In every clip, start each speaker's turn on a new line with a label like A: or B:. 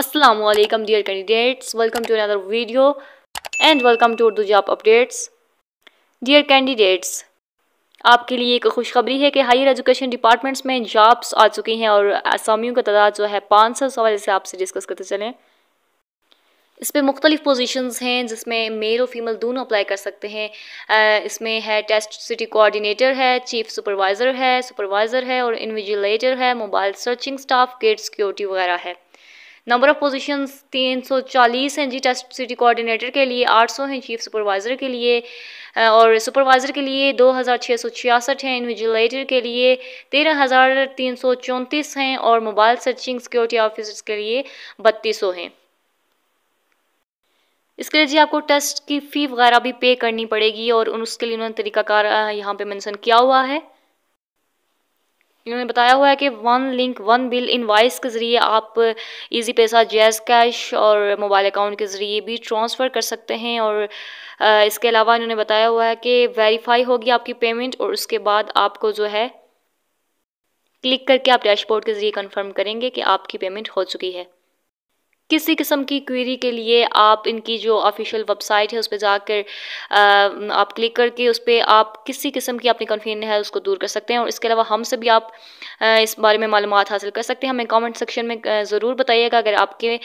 A: Aslam dear candidates welcome to another video and welcome to Urdu job updates dear candidates आपके लिए एक खुशखबरी है कि हायर एजुकेशन डिपार्टमेंट्स में जॉब्स आ चुकी हैं और असामियों का तादाद जो है पाँच सौ सवाल से आपसे डिस्कस करते चलें इस पर मुख्तलिफ़ पोजिशन हैं जिसमें मेल और फीमेल दोनों अप्लाई कर सकते हैं इसमें है टेस्ट सिटी कोऑर्डिनेटर है चीफ सुपरवाइज़र है सुपरवाइज़र है और इन्विजिलेटर है mobile searching staff gate security वगैरह है नंबर ऑफ़ पोजीशंस 340 हैं जी टेस्ट सिटी कोऑर्डिनेटर के लिए 800 हैं चीफ सुपरवाइज़र के लिए और सुपरवाइज़र के लिए 2666 हैं इन्विजिलेटर के लिए 13334 हैं और मोबाइल सर्चिंग सिक्योरिटी ऑफिसर्स के लिए 3200 हैं इसके लिए जी आपको टेस्ट की फ़ी वगैरह भी पे करनी पड़ेगी और उसके लिए उन्होंने तरीकाकार यहाँ पे मेंशन किया हुआ है इन्होंने बताया हुआ है कि one link one bill invoice के ज़रिए आप इजी पैसा जैज़ कैश और मोबाइल अकाउंट के ज़रिए भी ट्रांसफ़र कर सकते हैं और इसके अलावा इन्होंने बताया हुआ है कि वेरीफाई होगी आपकी पेमेंट और उसके बाद आपको जो है क्लिक करके आप डैशबोर्ड के ज़रिए कंफर्म करेंगे कि आपकी पेमेंट हो चुकी है किसी किस्म की क्वेरी के लिए आप इनकी जो ऑफिशियल वेबसाइट है उस पर जाकर आप क्लिक करके उस पर आप किसी किस्म की अपनी कन्फ्यूजन है उसको दूर कर सकते हैं और इसके अलावा हमसे भी आप इस बारे में मालूम हासिल कर सकते हैं हमें कमेंट सेक्शन में ज़रूर बताइएगा अगर आपके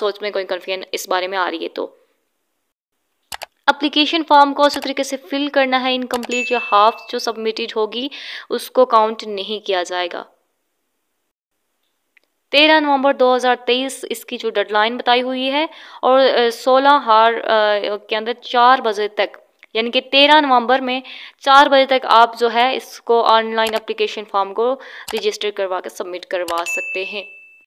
A: सोच में कोई कन्फ्यूजन इस बारे में आ रही है तो अप्लीकेशन फॉर्म को उसी तरीके से फिल करना है इनकम्प्लीट या हाफ जो सबमिटेड होगी उसको काउंट नहीं किया जाएगा तेरह नवंबर 2023 इसकी जो डेडलाइन बताई हुई है और सोलह हार के अंदर चार बजे तक यानी कि तेरह नवंबर में चार बजे तक आप जो है इसको ऑनलाइन अप्लीकेशन फॉर्म को रजिस्टर करवा कर सबमिट करवा सकते हैं